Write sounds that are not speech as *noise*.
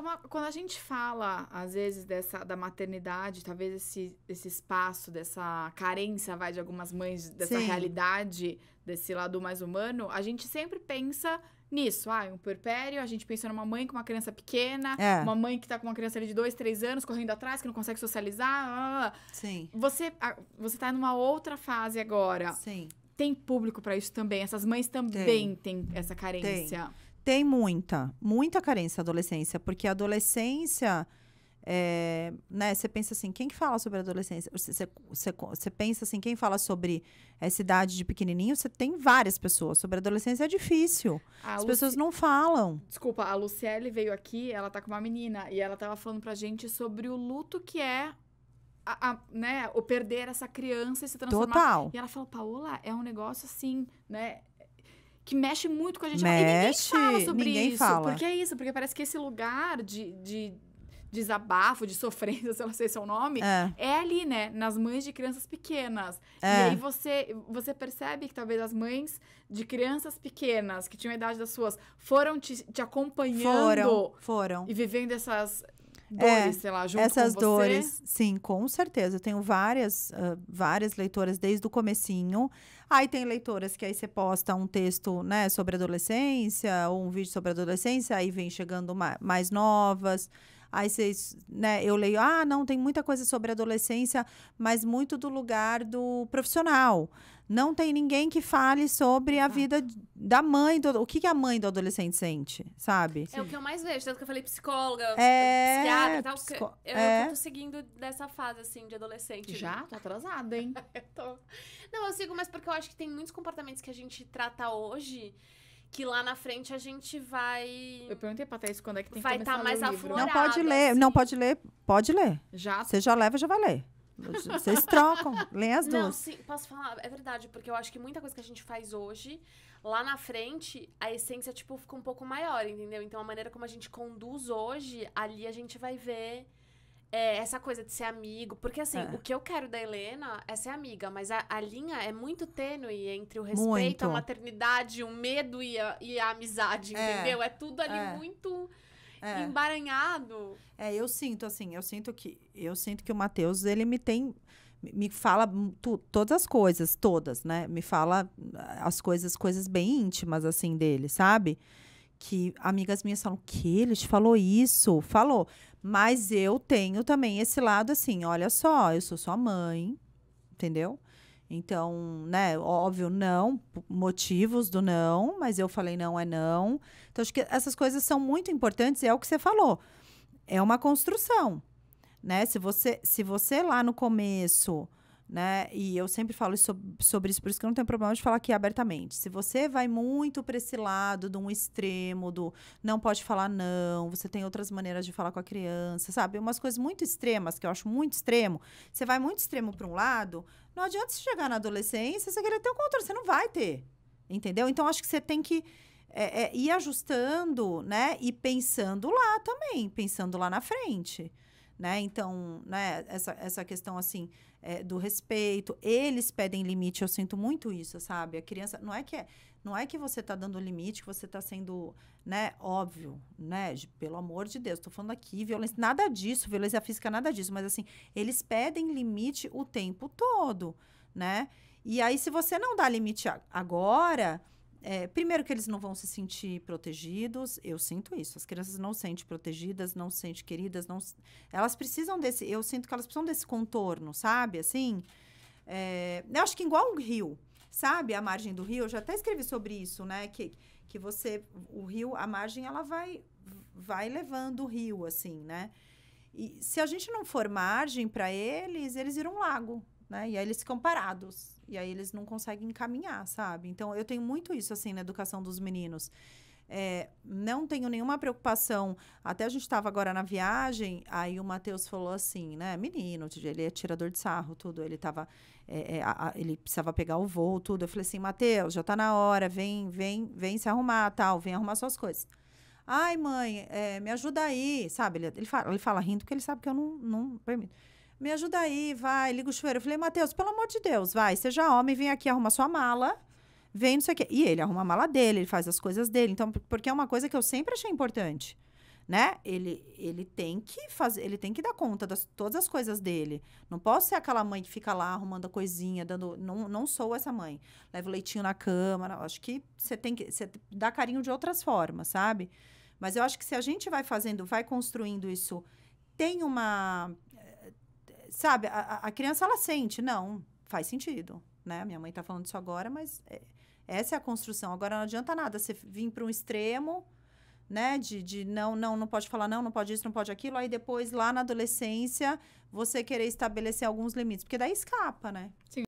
É uma, quando a gente fala, às vezes, dessa da maternidade, talvez esse, esse espaço, dessa carência, vai, de algumas mães, dessa Sim. realidade, desse lado mais humano, a gente sempre pensa nisso. Ah, um puerpério, a gente pensa numa mãe com uma criança pequena, é. uma mãe que tá com uma criança ali de dois, três anos, correndo atrás, que não consegue socializar. Sim. Você, você tá numa outra fase agora. Sim. Tem público para isso também. Essas mães também têm essa carência. Tem. Tem muita, muita carência na adolescência, porque a adolescência. É, né, você pensa assim, quem que fala sobre adolescência? Você, você, você pensa assim, quem fala sobre essa idade de pequenininho? Você tem várias pessoas. Sobre adolescência é difícil. A As Luci... pessoas não falam. Desculpa, a Luciele veio aqui, ela tá com uma menina, e ela tava falando pra gente sobre o luto que é a, a, né, o perder essa criança e se transformar. Total. E ela falou, Paola, é um negócio assim, né? que mexe muito com a gente. Mexe, e ninguém fala sobre ninguém isso. Fala. Porque é isso, porque parece que esse lugar de, de desabafo, de sofrência, se eu não sei seu nome, é. é, ali, né? Nas mães de crianças pequenas. É. E aí você, você percebe que talvez as mães de crianças pequenas, que tinham a idade das suas, foram te, te acompanhando. Foram, foram. E vivendo essas, é, dores, é, sei lá, junto essas com dores, sim, com certeza. Eu tenho várias, uh, várias leitoras desde o comecinho. Aí tem leitoras que aí você posta um texto, né, sobre adolescência, ou um vídeo sobre adolescência, aí vem chegando ma mais novas. Aí vocês, né, eu leio, ah, não, tem muita coisa sobre adolescência, mas muito do lugar do profissional. Não tem ninguém que fale sobre a vida da mãe, do, o que, que a mãe do adolescente sente, sabe? É Sim. o que eu mais vejo, tanto que eu falei psicóloga, é, psiquiatra e tal. Psico... Eu, é. eu tô seguindo dessa fase, assim, de adolescente. Já? Né? Tô atrasada, hein? *laughs* eu tô. Não, eu sigo, mas porque eu acho que tem muitos comportamentos que a gente trata hoje que lá na frente a gente vai. Eu perguntei pra Thaís quando é que tem que Vai estar tá mais aflorado. Não pode assim. ler, assim. não pode ler, pode ler. Já. Você já leva, já vai ler. Vocês trocam, leem as duas. Não, sim, posso falar, é verdade, porque eu acho que muita coisa que a gente faz hoje, lá na frente, a essência, tipo, fica um pouco maior, entendeu? Então, a maneira como a gente conduz hoje, ali a gente vai ver é, essa coisa de ser amigo. Porque, assim, é. o que eu quero da Helena é ser amiga, mas a, a linha é muito tênue entre o respeito muito. maternidade, o medo e a, e a amizade, é. entendeu? É tudo ali é. muito é. embaranhado. É, eu sinto, assim, eu sinto que. Eu sinto que o Matheus, ele me tem. Me fala tu, todas as coisas, todas, né? Me fala ah, as coisas, coisas bem íntimas, assim, dele, sabe? que amigas minhas falam, que ele te falou isso? Falou. Mas eu tenho também esse lado assim, olha só, eu sou sua mãe, entendeu? Então, né, óbvio, não, motivos do não, mas eu falei não é não. Então, acho que essas coisas são muito importantes, e é o que você falou. É uma construção, né? Se você, se você lá no começo né? E eu sempre falo sobre isso, por isso que eu não tenho problema de falar aqui abertamente. Se você vai muito para esse lado de um extremo, do não pode falar não, você tem outras maneiras de falar com a criança, sabe? Umas coisas muito extremas, que eu acho muito extremo. Você vai muito extremo para um lado, não adianta você chegar na adolescência, você querer ter o um controle, você não vai ter. Entendeu? Então, acho que você tem que é, é, ir ajustando, né? E pensando lá também, pensando lá na frente né? Então, né, essa, essa questão assim é, do respeito, eles pedem limite, eu sinto muito isso, sabe? A criança não é que é, não é que você está dando limite, que você está sendo, né, óbvio, né? De, pelo amor de Deus, estou falando aqui violência, nada disso, violência física, nada disso, mas assim, eles pedem limite o tempo todo, né? E aí se você não dá limite agora, é, primeiro que eles não vão se sentir protegidos, eu sinto isso. As crianças não se sentem protegidas, não se sentem queridas, não elas precisam desse, eu sinto que elas precisam desse contorno, sabe? Assim, é, eu acho que igual o rio, sabe? A margem do rio, eu já até escrevi sobre isso, né? Que, que você, o rio, a margem, ela vai, vai levando o rio, assim, né? E se a gente não for margem para eles, eles irão um lago, né? E aí eles ficam parados, e aí eles não conseguem encaminhar, sabe? Então eu tenho muito isso assim na educação dos meninos. É, não tenho nenhuma preocupação. Até a gente estava agora na viagem, aí o Matheus falou assim, né? Menino, ele é tirador de sarro, tudo. Ele tava, é, é, a, ele precisava pegar o voo, tudo. Eu falei assim, Matheus, já tá na hora, vem, vem, vem se arrumar, tal, vem arrumar suas coisas. Ai, mãe, é, me ajuda aí, sabe? Ele, ele, fala, ele fala rindo porque ele sabe que eu não, não permito me ajuda aí, vai, liga o chuveiro. Eu falei, Matheus, pelo amor de Deus, vai, seja é homem, vem aqui, arruma sua mala, vem, não sei o quê. E ele arruma a mala dele, ele faz as coisas dele. Então, porque é uma coisa que eu sempre achei importante, né? Ele, ele tem que fazer, ele tem que dar conta de todas as coisas dele. Não posso ser aquela mãe que fica lá arrumando a coisinha, dando. Não, não sou essa mãe. Leva o leitinho na cama. Acho que você tem que. Você dá carinho de outras formas, sabe? Mas eu acho que se a gente vai fazendo, vai construindo isso, tem uma sabe, a, a, criança ela sente, não, faz sentido, né? Minha mãe tá falando isso agora, mas é, essa é a construção. Agora não adianta nada você vir para um extremo, né, de, de não, não, não pode falar não, não pode isso, não pode aquilo, aí depois lá na adolescência você querer estabelecer alguns limites, porque daí escapa, né? Sim.